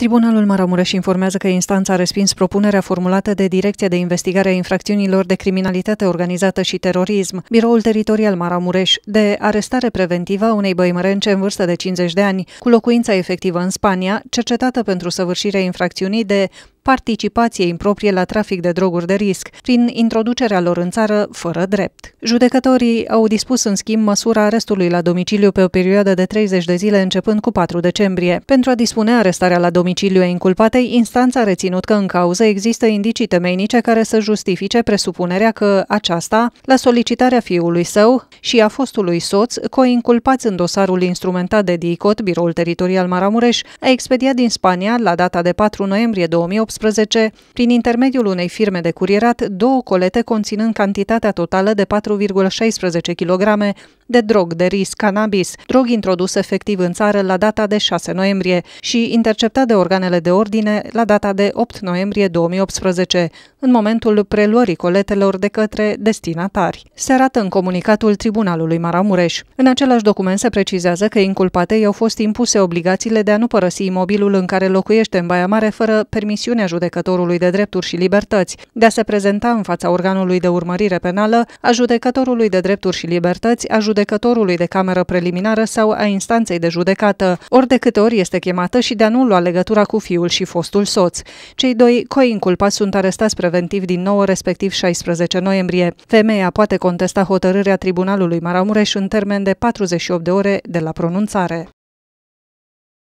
Tribunalul Maramureș informează că instanța a respins propunerea formulată de Direcția de Investigare a Infracțiunilor de Criminalitate Organizată și Terorism, Biroul Teritorial Maramureș, de arestare preventivă a unei băimărence în vârstă de 50 de ani, cu locuința efectivă în Spania, cercetată pentru săvârșirea infracțiunii de participație improprie la trafic de droguri de risc, prin introducerea lor în țară fără drept. Judecătorii au dispus în schimb măsura arestului la domiciliu pe o perioadă de 30 de zile începând cu 4 decembrie. Pentru a dispune arestarea la domiciliu a inculpatei, instanța a reținut că în cauză există indicii temeinice care să justifice presupunerea că aceasta, la solicitarea fiului său și a fostului soț, coinculpați în dosarul instrumentat de DICOT, Biroul Teritorial Maramureș, a expediat din Spania, la data de 4 noiembrie 2018, 2018, prin intermediul unei firme de curierat, două colete conținând cantitatea totală de 4,16 kg de drog de risc, cannabis, drog introdus efectiv în țară la data de 6 noiembrie și interceptat de organele de ordine la data de 8 noiembrie 2018, în momentul preluării coletelor de către destinatari. Se arată în comunicatul Tribunalului Maramureș. În același document se precizează că inculpatei au fost impuse obligațiile de a nu părăsi imobilul în care locuiește în Baia Mare fără permisiunea judecătorului de drepturi și libertăți, de a se prezenta în fața organului de urmărire penală, a judecătorului de drepturi și libertăți, a judecătorului judecătorului de cameră preliminară sau a instanței de judecată, ori de câte ori este chemată și de a nu lua legătura cu fiul și fostul soț. Cei doi coinculpați sunt arestați preventiv din 9 respectiv 16 noiembrie. Femeia poate contesta hotărârea Tribunalului Maramureș în termen de 48 de ore de la pronunțare.